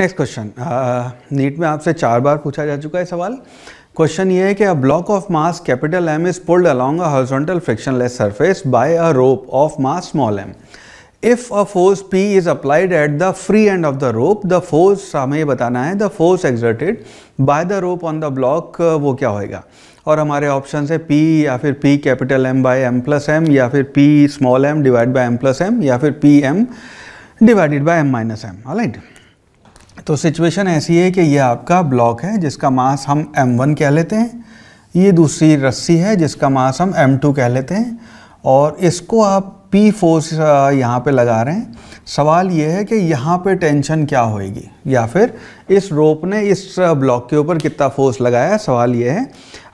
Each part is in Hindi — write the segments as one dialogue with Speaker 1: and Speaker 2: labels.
Speaker 1: नेक्स्ट क्वेश्चन नीट में आपसे चार बार पूछा जा चुका है सवाल क्वेश्चन ये है कि a block of mass capital M is pulled along a horizontal frictionless surface by a rope of mass small M if a force P is applied at the free end of the rope the force हमें ये बताना है the force exerted by the rope on the block वो क्या होएगा और हमारे ऑप्शन है पी या फिर P capital M by M plus M या फिर P small M divide by M plus M या फिर P M divided by M minus M right तो सिचुएशन ऐसी है कि ये आपका ब्लॉक है जिसका मास हम M1 कह लेते हैं ये दूसरी रस्सी है जिसका मास हम M2 कह लेते हैं और इसको आप पी फोर्स यहाँ पे लगा रहे हैं सवाल ये है कि यहाँ पे टेंशन क्या होएगी या फिर इस रोप ने इस ब्लॉक के ऊपर कितना फोर्स लगाया सवाल ये है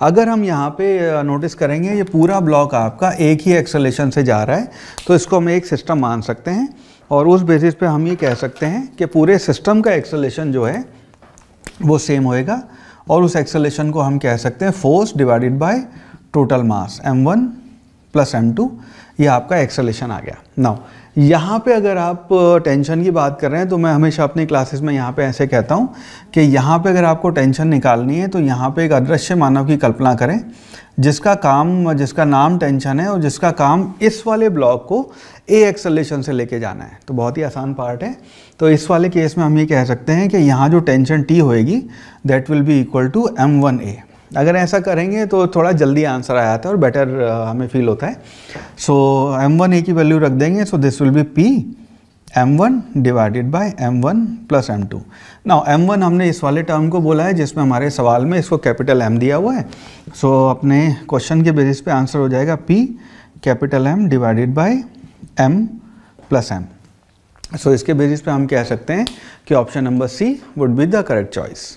Speaker 1: अगर हम यहाँ पे नोटिस करेंगे ये पूरा ब्लॉक आपका एक ही एक्सलेशन से जा रहा है तो इसको हम एक सिस्टम मान सकते हैं और उस बेसिस पे हम ये कह सकते हैं कि पूरे सिस्टम का एक्सेलेशन जो है वो सेम होएगा और उस एक्सेलेशन को हम कह सकते हैं force divided by total mass m1 one plus M ये आपका एक्सलेशन आ गया नाउ यहाँ पे अगर आप टेंशन की बात कर रहे हैं तो मैं हमेशा अपने क्लासेस में यहाँ पे ऐसे कहता हूँ कि यहाँ पे अगर आपको टेंशन निकालनी है तो यहाँ पे एक अदृश्य मानव की कल्पना करें जिसका काम जिसका नाम टेंशन है और जिसका काम इस वाले ब्लॉक को ए एक्सलेशन से लेके जाना है तो बहुत ही आसान पार्ट है तो इस वाले केस में हम ये कह सकते हैं कि यहाँ जो टेंशन टी होएगी that will be equal to M one A अगर ऐसा करेंगे तो थोड़ा जल्दी आंसर आ जाता है और बेटर uh, हमें फील होता है सो एम वन ए की वैल्यू रख देंगे so this will be P M one divided by M one plus M two ना एम वन हमने इस वाले टर्म को बोला है जिसमें हमारे सवाल में इसको कैपिटल एम दिया हुआ है सो so, अपने क्वेश्चन के बेसिस पे आंसर हो जाएगा P capital M divided by M plus M so इसके बेसिस पे हम कह सकते हैं कि option number C would be the correct choice